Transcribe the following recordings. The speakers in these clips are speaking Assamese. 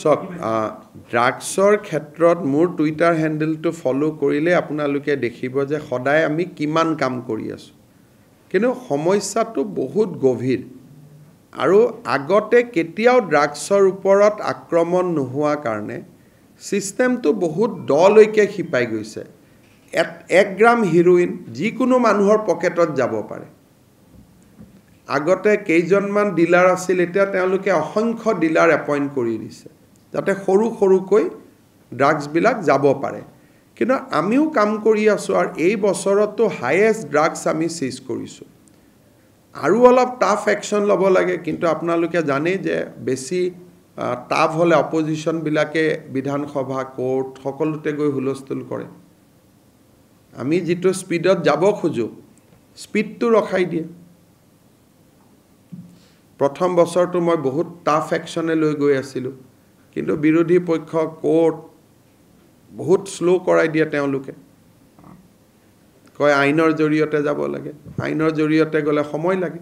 চাওক ড্ৰাগছৰ ক্ষেত্ৰত মোৰ টুইটাৰ হেণ্ডেলটো ফ'ল' কৰিলে আপোনালোকে দেখিব যে সদায় আমি কিমান কাম কৰি আছোঁ কিন্তু সমস্যাটো বহুত গভীৰ আৰু আগতে কেতিয়াও ড্ৰাগছৰ ওপৰত আক্ৰমণ নোহোৱা কাৰণে ছিষ্টেমটো বহুত দলৈকে শিপাই গৈছে এক গ্ৰাম হিৰোইন যিকোনো মানুহৰ পকেটত যাব পাৰে আগতে কেইজনমান ডিলাৰ আছিল এতিয়া তেওঁলোকে অসংখ্য ডিলাৰ এপইণ্ট কৰি দিছে যাতে সৰু সৰুকৈ ড্ৰাগছবিলাক যাব পাৰে কিন্তু আমিও কাম কৰি আছোঁ আৰু এই বছৰতো হায়েষ্ট ড্ৰাগছ আমি চিজ কৰিছোঁ আৰু অলপ টাফ একশ্যন ল'ব লাগে কিন্তু আপোনালোকে জানেই যে বেছি টাফ হ'লে অপজিশ্যনবিলাকে বিধানসভা কোৰ্ট সকলোতে গৈ হুলস্থুল কৰে আমি যিটো স্পীডত যাব খোজোঁ স্পীডটো ৰখাই দিয়ে প্ৰথম বছৰটো মই বহুত টাফ একশ্যনে লৈ গৈ আছিলোঁ কিন্তু বিৰোধী পক্ষ ক'ৰ্ট বহুত শ্ল' কৰাই দিয়ে তেওঁলোকে কয় আইনৰ জৰিয়তে যাব লাগে আইনৰ জৰিয়তে গ'লে সময় লাগে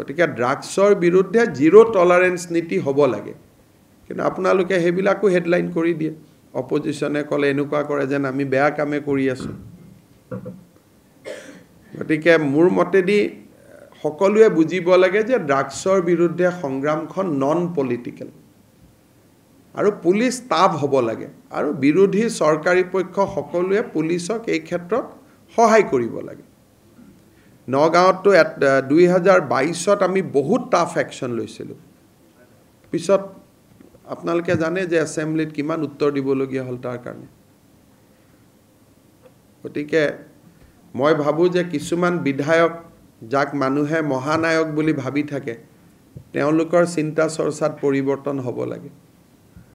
গতিকে ড্ৰাগছৰ বিৰুদ্ধে জিৰ' টলাৰেঞ্চ নীতি হ'ব লাগে কিন্তু আপোনালোকে সেইবিলাকো হেডলাইন কৰি দিয়ে অপজিশ্যনে ক'লে এনেকুৱা কৰে যেন আমি বেয়া কামে কৰি আছোঁ গতিকে মোৰ মতেদি সকলোৱে বুজিব লাগে যে ড্ৰাগছৰ বিৰুদ্ধে সংগ্ৰামখন নন পলিটিকেল আৰু পুলিচ তাপ হ'ব লাগে আৰু বিৰোধী চৰকাৰী পক্ষ সকলোৱে পুলিচক এই ক্ষেত্ৰত সহায় কৰিব লাগে নগাঁৱতো দুই হাজাৰ বাইছত আমি বহুত টাফ একশ্যন লৈছিলোঁ পিছত আপোনালোকে জানে যে এছেম্বলিত কিমান উত্তৰ দিবলগীয়া হ'ল তাৰ কাৰণে গতিকে মই ভাবোঁ যে কিছুমান বিধায়ক যাক মানুহে মহানায়ক বুলি ভাবি থাকে তেওঁলোকৰ চিন্তা চৰ্চাত পৰিৱৰ্তন হ'ব লাগে